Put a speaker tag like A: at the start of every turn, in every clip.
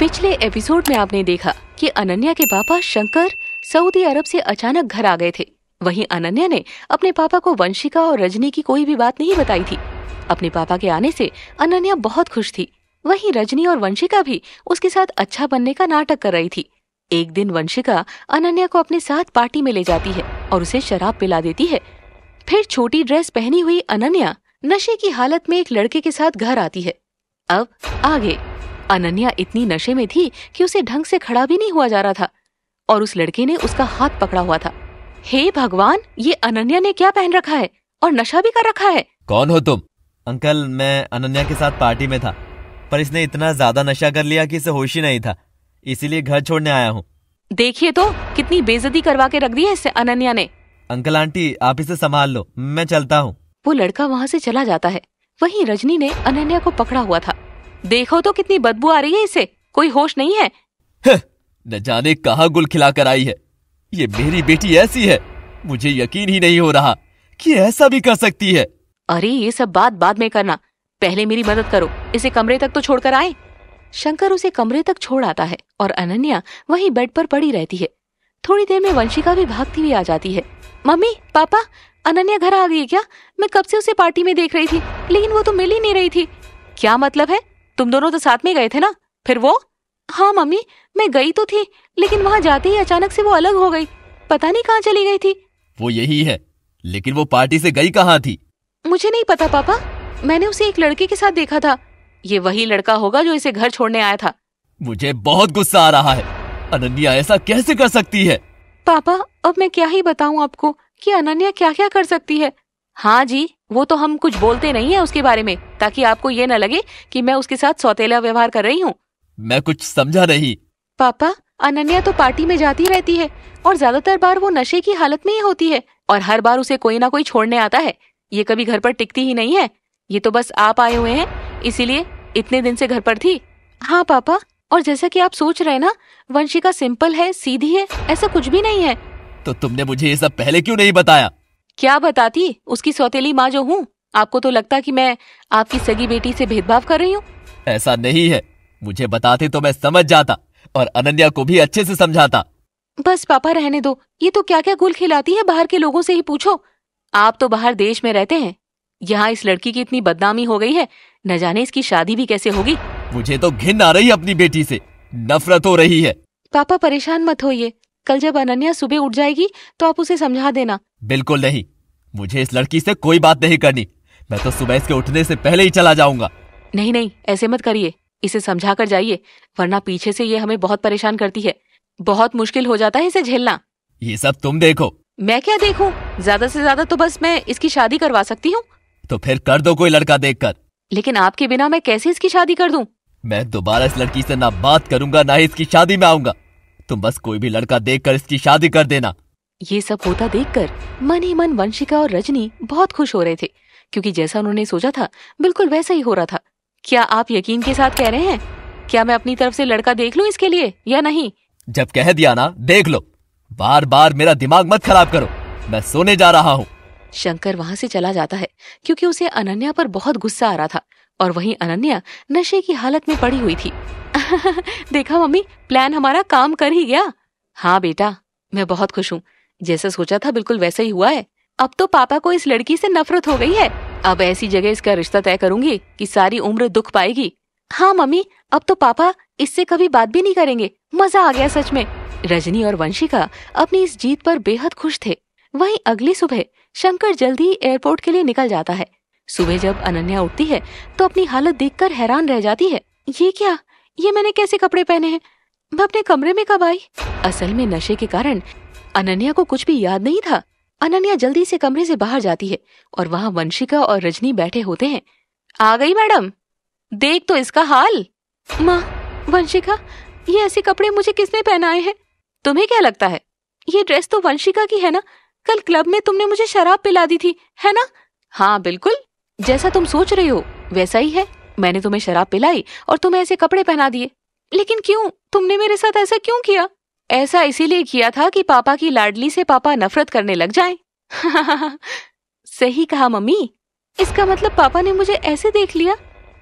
A: पिछले एपिसोड में आपने देखा कि अनन्या के पापा शंकर सऊदी अरब से अचानक घर आ गए थे वहीं अनन्या ने अपने पापा को वंशिका और रजनी की कोई भी बात नहीं बताई थी अपने पापा के आने से अनन्या बहुत खुश थी वहीं रजनी और वंशिका भी उसके साथ अच्छा बनने का नाटक कर रही थी एक दिन वंशिका अनन्या को अपने साथ पार्टी में ले जाती है और उसे शराब पिला देती है फिर छोटी ड्रेस पहनी हुई अनन्या नशे की हालत में एक लड़के के साथ घर आती है अब आगे अनन्या इतनी नशे में थी कि उसे ढंग से खड़ा भी नहीं हुआ जा रहा था और उस लड़के ने उसका हाथ पकड़ा हुआ था हे hey भगवान ये अनन्या ने क्या पहन रखा है और नशा भी कर रखा है
B: कौन हो तुम अंकल मैं अनन्या के साथ पार्टी में था पर इसने इतना ज्यादा नशा कर लिया कि इसे होश ही नहीं था इसीलिए घर छोड़ने आया हूँ
A: देखिए तो कितनी बेजती करवा के रख दी है इसे अनन्या ने
B: अंकल आंटी आप इसे संभाल लो मैं चलता हूँ
A: वो लड़का वहाँ से चला जाता है वहीं रजनी ने अनन्या को पकड़ा हुआ था देखो तो कितनी बदबू आ रही है इसे कोई होश नहीं है
B: न जाने कहा गुल खिला कर आई है ये मेरी बेटी ऐसी है मुझे यकीन ही नहीं हो रहा कि ऐसा भी कर सकती है
A: अरे ये सब बात बाद में करना पहले मेरी मदद करो इसे कमरे तक तो छोड़कर आए शंकर उसे कमरे तक छोड़ आता है और अनन्या वही बेड पर पड़ी रहती है थोड़ी देर में वंशिका भी भागती हुई आ जाती है मम्मी पापा अनन्या घर आ गई क्या मैं कब से उसे पार्टी में देख रही थी लेकिन वो तो मिल ही नहीं रही थी क्या मतलब है तुम दोनों तो साथ में गए थे ना फिर वो हाँ मम्मी मैं गई तो थी लेकिन वहाँ जाते ही अचानक से वो अलग हो गई पता नहीं कहाँ चली गई थी
B: वो यही है लेकिन वो पार्टी से गई कहाँ थी
A: मुझे नहीं पता पापा मैंने उसे एक लड़के के साथ देखा था ये वही लड़का होगा जो इसे घर छोड़ने आया था
B: मुझे बहुत गुस्सा आ रहा है अनन्या ऐसा कैसे कर सकती है
A: पापा अब मैं क्या ही बताऊँ आपको कि अनन्या क्या क्या कर सकती है हाँ जी वो तो हम कुछ बोलते नहीं है उसके बारे में ताकि आपको ये न लगे कि मैं उसके साथ सौतेला व्यवहार कर रही हूँ
B: मैं कुछ समझा नहीं
A: पापा अनन्या तो पार्टी में जाती रहती है और ज्यादातर बार वो नशे की हालत में ही होती है और हर बार उसे कोई ना कोई छोड़ने आता है ये कभी घर पर टिकती ही नहीं है ये तो बस आप आए हुए हैं इसीलिए इतने दिन से घर पर थी हाँ पापा और जैसा कि आप सोच रहे ना वंशिका सिंपल है सीधी है ऐसा कुछ भी नहीं है
B: तो तुमने मुझे ये सब पहले क्यों नहीं बताया
A: क्या बताती उसकी सौतेली माँ जो हूँ आपको तो लगता कि मैं आपकी सगी बेटी से भेदभाव कर रही हूँ
B: ऐसा नहीं है मुझे बताते तो मैं समझ जाता और अनन्या को भी अच्छे से समझाता
A: बस पापा रहने दो ये तो क्या क्या गुल खिलाती है बाहर के लोगों से ही पूछो आप तो बाहर देश में रहते हैं यहाँ इस लड़की की इतनी बदनामी हो गई है न जाने इसकी शादी भी कैसे होगी
B: मुझे तो घिन आ रही है अपनी बेटी से नफरत हो रही है
A: पापा परेशान मत होइए कल जब अनन्या सुबह उठ जाएगी तो आप उसे समझा देना
B: बिल्कुल नहीं मुझे इस लड़की से कोई बात नहीं करनी मैं तो सुबह इसके उठने से पहले ही चला जाऊंगा
A: नहीं नहीं ऐसे मत करिए इसे समझा कर जाइए वरना पीछे से ये हमें बहुत परेशान करती है बहुत मुश्किल हो जाता है इसे झेलना
B: ये सब तुम देखो
A: मैं क्या देखूं? ज्यादा से ज्यादा तो बस मैं इसकी शादी करवा सकती हूँ
B: तो फिर कर दो कोई लड़का कर
A: लेकिन आपके बिना मैं कैसे इसकी शादी कर दूँ
B: मैं दोबारा इस लड़की से ना बात करूंगा ना ही इसकी शादी में आऊंगा तुम बस कोई भी लड़का देखकर इसकी शादी कर देना
A: ये सब होता देखकर मन ही मन वंशिका और रजनी बहुत खुश हो रहे थे क्योंकि जैसा उन्होंने सोचा था बिल्कुल वैसा ही हो रहा था क्या आप यकीन के साथ कह रहे हैं क्या मैं अपनी तरफ से लड़का देख लूं इसके लिए या नहीं
B: जब कह दिया ना देख लो बार बार मेरा दिमाग मत खराब करो मैं सोने जा रहा हूँ
A: शंकर वहाँ से चला जाता है क्योंकि उसे अनन्या पर बहुत गुस्सा आ रहा था और वहीं अनन्या नशे की हालत में पड़ी हुई थी देखा मम्मी प्लान हमारा काम कर ही गया हाँ बेटा मैं बहुत खुश हूँ जैसे सोचा था बिल्कुल वैसा ही हुआ है अब तो पापा को इस लड़की से नफरत हो गई है अब ऐसी जगह इसका रिश्ता तय करूंगी कि सारी उम्र दुख पाएगी हाँ मम्मी अब तो पापा इससे कभी बात भी नहीं करेंगे मजा आ गया सच में रजनी और वंशिका अपनी इस जीत पर बेहद खुश थे वहीं अगली सुबह शंकर जल्दी एयरपोर्ट के लिए निकल जाता है सुबह जब अनन्या उठती है तो अपनी हालत देखकर हैरान रह जाती है ये क्या ये मैंने कैसे कपड़े पहने हैं मैं अपने कमरे में कब आई असल में नशे के कारण अनन्या को कुछ भी याद नहीं था अनन्या जल्दी से कमरे से बाहर जाती है और वहाँ वंशिका और रजनी बैठे होते हैं आ गई मैडम देख तो इसका हाल माँ वंशिका ये ऐसे कपड़े मुझे किसने पहनाए हैं तुम्हें क्या लगता है ये ड्रेस तो वंशिका की है ना कल क्लब में तुमने मुझे शराब पिला दी थी है ना हाँ बिल्कुल जैसा तुम सोच रही हो वैसा ही है मैंने तुम्हें शराब पिलाई और तुम्हें ऐसे कपड़े पहना दिए लेकिन क्यों तुमने मेरे साथ ऐसा क्यों किया ऐसा इसीलिए किया था कि पापा की लाडली से पापा नफरत करने लग जाएं। सही कहा मम्मी इसका मतलब पापा ने मुझे ऐसे देख लिया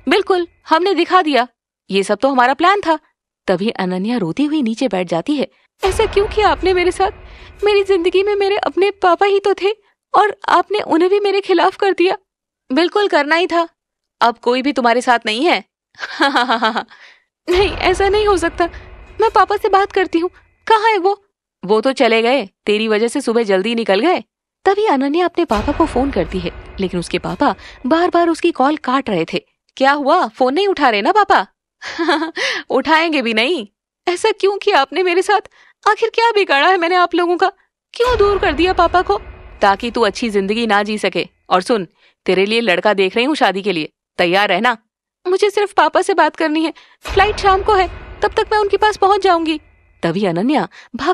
A: बिल्कुल हमने दिखा दिया ये सब तो हमारा प्लान था तभी अनन्या रोती हुई नीचे बैठ जाती है ऐसा क्यों किया आपने मेरे साथ मेरी जिंदगी में मेरे अपने पापा ही तो थे और आपने उन्हें भी मेरे खिलाफ कर दिया बिल्कुल करना ही था अब कोई भी तुम्हारे साथ नहीं है नहीं ऐसा नहीं हो सकता मैं पापा से बात करती हूँ कहाँ है वो वो तो चले गए तेरी वजह से सुबह जल्दी निकल गए तभी अनन्या अपने पापा को फोन करती है लेकिन उसके पापा बार बार उसकी कॉल काट रहे थे क्या हुआ फोन नहीं उठा रहे ना पापा उठाएंगे भी नहीं ऐसा क्यों किया आपने मेरे साथ आखिर क्या बिगाड़ा है मैंने आप लोगों का क्यों दूर कर दिया पापा को ताकि तू अच्छी जिंदगी ना जी सके और सुन तेरे लिए लड़का देख रही हूँ शादी के लिए तैयार है ना मुझे सिर्फ पापा से बात करनी है फ्लाइट शाम को है तब तक मैं उनके पास पहुँच जाऊंगी तभी अनन्या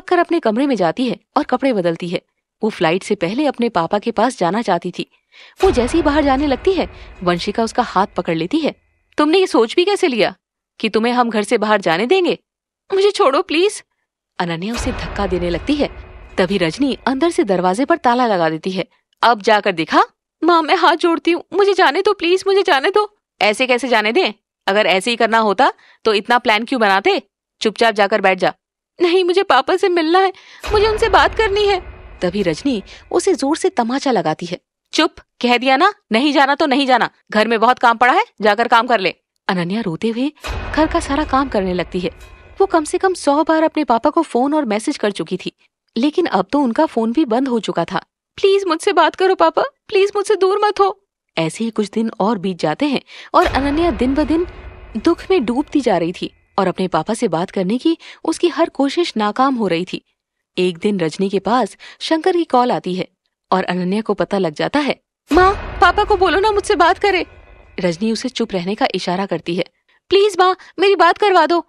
A: कर अपने कमरे में जाती है और कपड़े बदलती है वो फ्लाइट से पहले अपने पापा के पास जाना चाहती थी वो जैसे ही बाहर जाने लगती है वंशिका उसका हाथ पकड़ लेती है तुमने ये सोच भी कैसे लिया कि तुम्हें हम घर से बाहर जाने देंगे मुझे छोड़ो प्लीज अनन्या उसे धक्का देने लगती है तभी रजनी अंदर से दरवाजे पर ताला लगा देती है अब जाकर दिखा माँ मैं हाथ जोड़ती हूँ मुझे जाने दो प्लीज मुझे जाने दो ऐसे कैसे जाने दें अगर ऐसे ही करना होता तो इतना प्लान क्यों बनाते चुपचाप जाकर बैठ जा नहीं मुझे पापा से मिलना है मुझे उनसे बात करनी है तभी रजनी उसे जोर से तमाचा लगाती है चुप कह दिया ना नहीं जाना तो नहीं जाना घर में बहुत काम पड़ा है जाकर काम कर ले अनन्या रोते हुए घर का सारा काम करने लगती है वो कम से कम सौ बार अपने पापा को फोन और मैसेज कर चुकी थी लेकिन अब तो उनका फोन भी बंद हो चुका था प्लीज मुझसे बात करो पापा प्लीज मुझसे दूर मत हो ऐसे ही कुछ दिन और बीत जाते हैं और अनन्या दिन ब दिन दुख में डूबती जा रही थी और अपने पापा से बात करने की उसकी हर कोशिश नाकाम हो रही थी एक दिन रजनी के पास शंकर की कॉल आती है और अनन्या को पता लग जाता है माँ पापा को बोलो ना मुझसे बात करे रजनी उसे चुप रहने का इशारा करती है प्लीज माँ मेरी बात करवा दो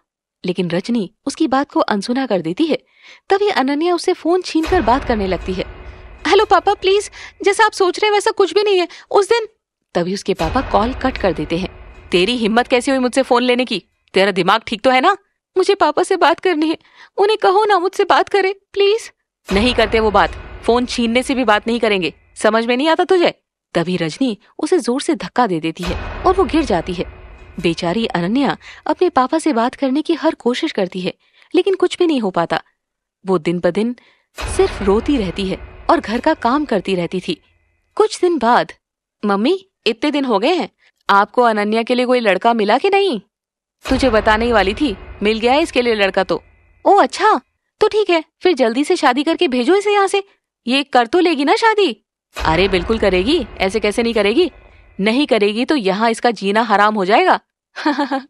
A: लेकिन रजनी उसकी बात को अनसुना कर देती है तभी अनन्या उसे फोन छीन कर बात करने लगती है हेलो पापा प्लीज जैसा आप सोच रहे हैं वैसा कुछ भी नहीं है उस दिन तभी उसके पापा कॉल कट कर देते हैं तेरी हिम्मत कैसे हुई मुझसे फोन लेने की तेरा दिमाग ठीक तो है ना मुझे पापा से बात करनी है उन्हें कहो ना मुझसे बात करे प्लीज नहीं करते वो बात फोन छीनने से भी बात नहीं करेंगे समझ में नहीं आता तुझे तभी रजनी उसे जोर से धक्का दे देती है और वो गिर जाती है बेचारी अनन्या अपने पापा से बात करने की हर कोशिश करती है लेकिन कुछ भी नहीं हो पाता वो दिन ब दिन सिर्फ रोती रहती है और घर का काम करती रहती थी कुछ दिन बाद मम्मी इतने दिन हो गए हैं आपको अनन्या के लिए कोई लड़का मिला कि नहीं तुझे बताने ही वाली थी मिल गया है इसके लिए लड़का तो ओ अच्छा तो ठीक है फिर जल्दी से शादी करके भेजो इसे यहाँ से ये कर तो लेगी ना शादी अरे बिल्कुल करेगी ऐसे कैसे नहीं करेगी नहीं करेगी तो यहाँ इसका जीना हराम हो जाएगा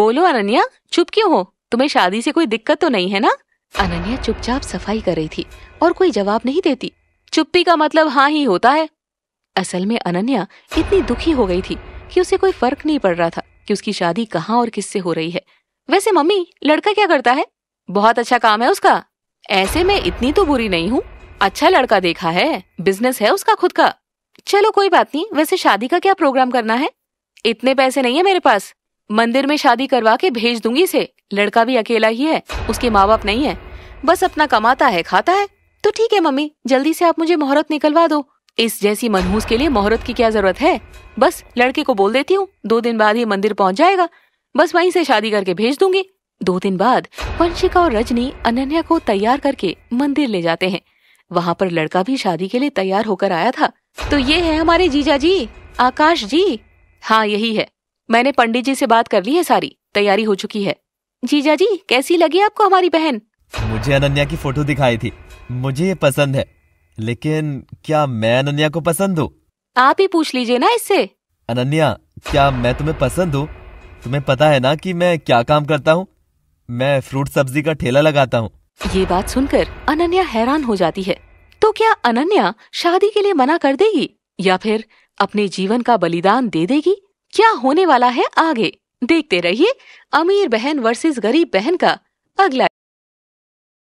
A: बोलो अनन्या चुप क्यों हो तुम्हें शादी से कोई दिक्कत तो नहीं है ना अनन्या चुपचाप सफाई कर रही थी और कोई जवाब नहीं देती चुप्पी का मतलब हाँ ही होता है असल में अनन्या इतनी दुखी हो गई थी कि उसे कोई फर्क नहीं पड़ रहा था कि उसकी शादी कहाँ और किससे हो रही है वैसे मम्मी लड़का क्या करता है बहुत अच्छा काम है उसका ऐसे में इतनी तो बुरी नहीं हूँ अच्छा लड़का देखा है बिजनेस है उसका खुद का चलो कोई बात नहीं वैसे शादी का क्या प्रोग्राम करना है इतने पैसे नहीं है मेरे पास मंदिर में शादी करवा के भेज दूंगी इसे लड़का भी अकेला ही है उसके माँ बाप नहीं है बस अपना कमाता है खाता है तो ठीक है मम्मी जल्दी से आप मुझे मुहूर्त निकलवा दो इस जैसी मनहूस के लिए मुहूर्त की क्या जरूरत है बस लड़के को बोल देती हूँ दो दिन बाद ही मंदिर पहुँच जाएगा बस वहीं से शादी करके भेज दूंगी दो दिन बाद वंशिका और रजनी अनन्या को तैयार करके मंदिर ले जाते हैं वहाँ पर लड़का भी शादी के लिए तैयार होकर आया था तो ये है हमारे जीजा जी आकाश जी हाँ यही है मैंने पंडित जी से बात कर ली है सारी तैयारी हो चुकी है जीजा जी कैसी लगी आपको हमारी बहन
B: मुझे अनन्या की फोटो दिखाई थी मुझे ये पसंद है लेकिन क्या मैं अनन्या को पसंद हूँ
A: आप ही पूछ लीजिए ना इससे
B: अनन्या क्या मैं तुम्हें पसंद हूँ तुम्हें पता है ना कि मैं क्या काम करता हूँ मैं फ्रूट सब्जी का ठेला लगाता हूँ
A: ये बात सुनकर अनन्या हैरान हो जाती है तो क्या अनन्या शादी के लिए मना कर देगी या फिर अपने जीवन का बलिदान दे देगी क्या होने वाला है आगे देखते रहिए अमीर बहन वर्सेस गरीब बहन का अगला